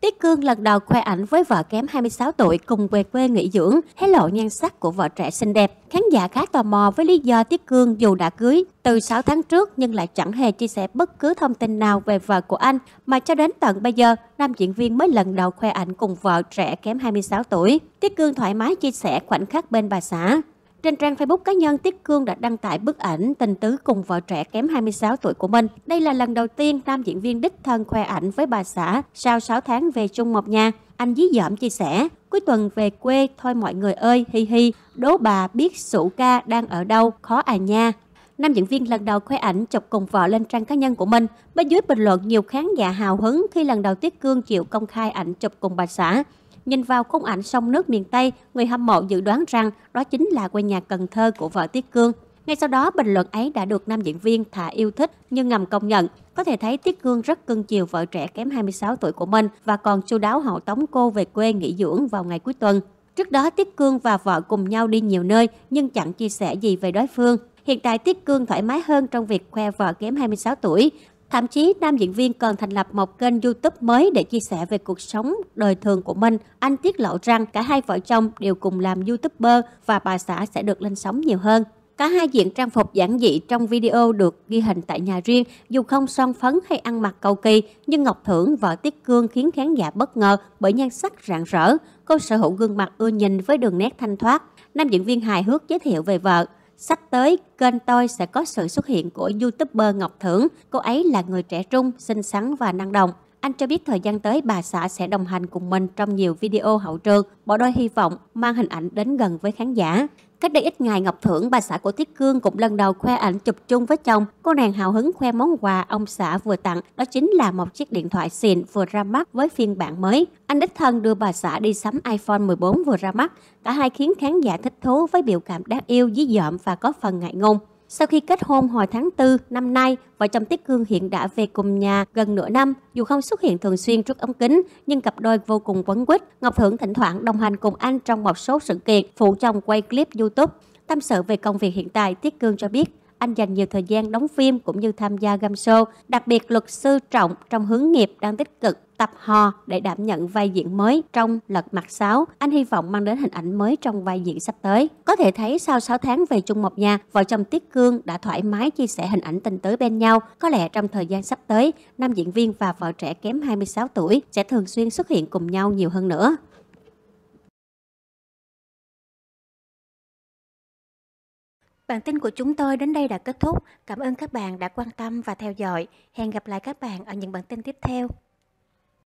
Tiết Cương lần đầu khoe ảnh với vợ kém 26 tuổi cùng về quê nghỉ dưỡng, hé lộ nhan sắc của vợ trẻ xinh đẹp. Khán giả khá tò mò với lý do Tiết Cương dù đã cưới từ 6 tháng trước nhưng lại chẳng hề chia sẻ bất cứ thông tin nào về vợ của anh mà cho đến tận bây giờ, nam diễn viên mới lần đầu khoe ảnh cùng vợ trẻ kém 26 tuổi. Tiết Cương thoải mái chia sẻ khoảnh khắc bên bà xã. Trên trang Facebook cá nhân, Tiết Cương đã đăng tải bức ảnh tình tứ cùng vợ trẻ kém 26 tuổi của mình. Đây là lần đầu tiên nam diễn viên đích thân khoe ảnh với bà xã sau 6 tháng về chung một nhà. Anh dí dỏm chia sẻ, cuối tuần về quê thôi mọi người ơi, hi hi, đố bà biết sủ ca đang ở đâu, khó à nha nam diễn viên lần đầu khoe ảnh chụp cùng vợ lên trang cá nhân của mình. Bên dưới bình luận nhiều khán giả hào hứng khi lần đầu Tiết Cương chịu công khai ảnh chụp cùng bà xã. Nhìn vào khung ảnh sông nước miền Tây, người hâm mộ dự đoán rằng đó chính là quê nhà Cần Thơ của vợ Tiết Cương. Ngay sau đó, bình luận ấy đã được nam diễn viên thả yêu thích nhưng ngầm công nhận. Có thể thấy Tiết Cương rất cưng chiều vợ trẻ kém 26 tuổi của mình và còn chu đáo hậu tống cô về quê nghỉ dưỡng vào ngày cuối tuần. Trước đó, Tiết Cương và vợ cùng nhau đi nhiều nơi nhưng chẳng chia sẻ gì về đối phương. Hiện tại Tiết Cương thoải mái hơn trong việc khoe vợ kém 26 tuổi. Thậm chí nam diễn viên còn thành lập một kênh YouTube mới để chia sẻ về cuộc sống đời thường của mình. Anh tiết lộ rằng cả hai vợ chồng đều cùng làm YouTuber và bà xã sẽ được lên sóng nhiều hơn. Cả hai diện trang phục giản dị trong video được ghi hình tại nhà riêng, dù không son phấn hay ăn mặc cầu kỳ, nhưng Ngọc Thưởng vợ Tiết Cương khiến khán giả bất ngờ bởi nhan sắc rạng rỡ. Cô sở hữu gương mặt ưa nhìn với đường nét thanh thoát. Nam diễn viên hài hước giới thiệu về vợ. Sắp tới, kênh tôi sẽ có sự xuất hiện của YouTuber Ngọc Thưởng. Cô ấy là người trẻ trung, xinh xắn và năng động. Anh cho biết thời gian tới bà xã sẽ đồng hành cùng mình trong nhiều video hậu trường. Bộ đôi hy vọng mang hình ảnh đến gần với khán giả. Cách đây ít ngày, Ngọc Thưởng, bà xã của Tiết Cương cũng lần đầu khoe ảnh chụp chung với chồng. Cô nàng hào hứng khoe món quà ông xã vừa tặng, đó chính là một chiếc điện thoại xịn vừa ra mắt với phiên bản mới. Anh đích thân đưa bà xã đi sắm iPhone 14 vừa ra mắt, cả hai khiến khán giả thích thú với biểu cảm đáng yêu dí dỏm và có phần ngại ngùng. Sau khi kết hôn hồi tháng 4 năm nay, vợ chồng Tiết Cương hiện đã về cùng nhà gần nửa năm. Dù không xuất hiện thường xuyên trước ống kính, nhưng cặp đôi vô cùng quấn quýt. Ngọc Thưởng thỉnh thoảng đồng hành cùng anh trong một số sự kiện phụ chồng quay clip YouTube. Tâm sự về công việc hiện tại, Tiết Cương cho biết anh dành nhiều thời gian đóng phim cũng như tham gia game show. Đặc biệt luật sư Trọng trong hướng nghiệp đang tích cực tập hò để đảm nhận vai diễn mới trong Lật Mặt 6. Anh hy vọng mang đến hình ảnh mới trong vai diễn sắp tới. Có thể thấy sau 6 tháng về chung một nhà, vợ chồng Tiết Cương đã thoải mái chia sẻ hình ảnh tình tới bên nhau. Có lẽ trong thời gian sắp tới, nam diễn viên và vợ trẻ kém 26 tuổi sẽ thường xuyên xuất hiện cùng nhau nhiều hơn nữa. Bản tin của chúng tôi đến đây đã kết thúc. Cảm ơn các bạn đã quan tâm và theo dõi. Hẹn gặp lại các bạn ở những bản tin tiếp theo.